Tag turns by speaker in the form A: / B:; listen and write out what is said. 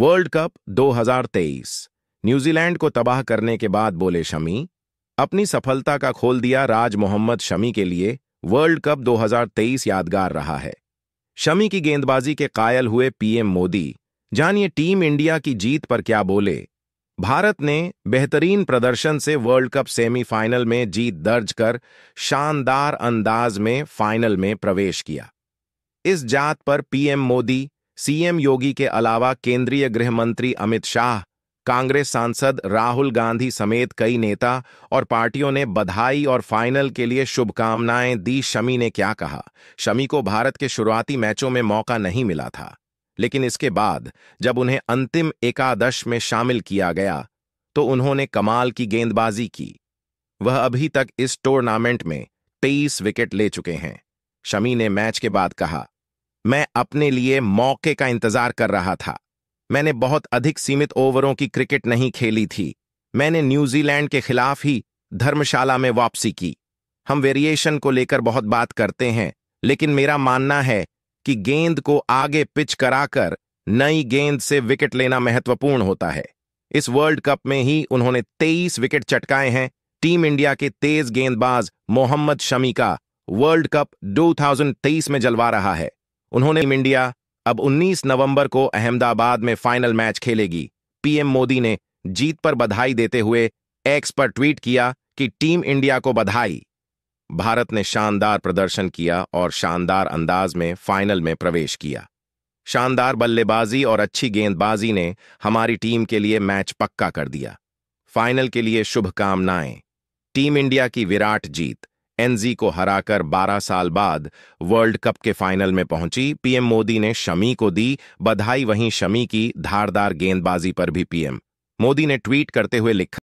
A: world cup 2023 New Zealand को तबाह करने के बाद बोले शमी अपनी सफलता का खोल दिया राज मोहम्मद शमी के लिए वर्ल्ड कप 2023 यादगार रहा है शमी की गेंदबाजी के कायल हुए पीएम मोदी जानिए टीम इंडिया की जीत पर क्या बोले भारत ने बेहतरीन प्रदर्शन से वर्ल्ड कप सेमीफाइनल में जीत दर्ज कर शानदार अंदाज में फाइनल में प्रवेश किया इस जात पर पीएम मोदी सीएम योगी के अलावा केंद्रीय गृह मंत्री अमित शाह कांग्रेस सांसद राहुल गांधी समेत कई नेता और पार्टियों ने बधाई और फाइनल के लिए शुभकामनाएं दी शमी ने क्या कहा शमी को भारत के शुरुआती मैचों में मौका नहीं मिला था लेकिन इसके बाद जब उन्हें अंतिम एकादश में शामिल किया गया तो उन्होंने कमाल की गेंदबाजी की वह अभी तक इस टूर्नामेंट में तेईस विकेट ले चुके हैं शमी ने मैच के बाद कहा मैं अपने लिए मौके का इंतजार कर रहा था मैंने बहुत अधिक सीमित ओवरों की क्रिकेट नहीं खेली थी मैंने न्यूजीलैंड के खिलाफ ही धर्मशाला में वापसी की हम वेरिएशन को लेकर बहुत बात करते हैं लेकिन मेरा मानना है कि गेंद को आगे पिच कराकर नई गेंद से विकेट लेना महत्वपूर्ण होता है इस वर्ल्ड कप में ही उन्होंने 23 विकेट चटकाए हैं टीम इंडिया के तेज गेंदबाज मोहम्मद शमी का वर्ल्ड कप 2023 में जलवा रहा है उन्होंने टीम इंडिया अब 19 नवंबर को अहमदाबाद में फाइनल मैच खेलेगी पीएम मोदी ने जीत पर बधाई देते हुए एक्स पर ट्वीट किया कि टीम इंडिया को बधाई भारत ने शानदार प्रदर्शन किया और शानदार अंदाज में फाइनल में प्रवेश किया शानदार बल्लेबाजी और अच्छी गेंदबाजी ने हमारी टीम के लिए मैच पक्का कर दिया फाइनल के लिए शुभकामनाएं टीम इंडिया की विराट जीत एनजी को हराकर 12 साल बाद वर्ल्ड कप के फाइनल में पहुंची पीएम मोदी ने शमी को दी बधाई वहीं शमी की धारदार गेंदबाजी पर भी पीएम मोदी ने ट्वीट करते हुए लिखा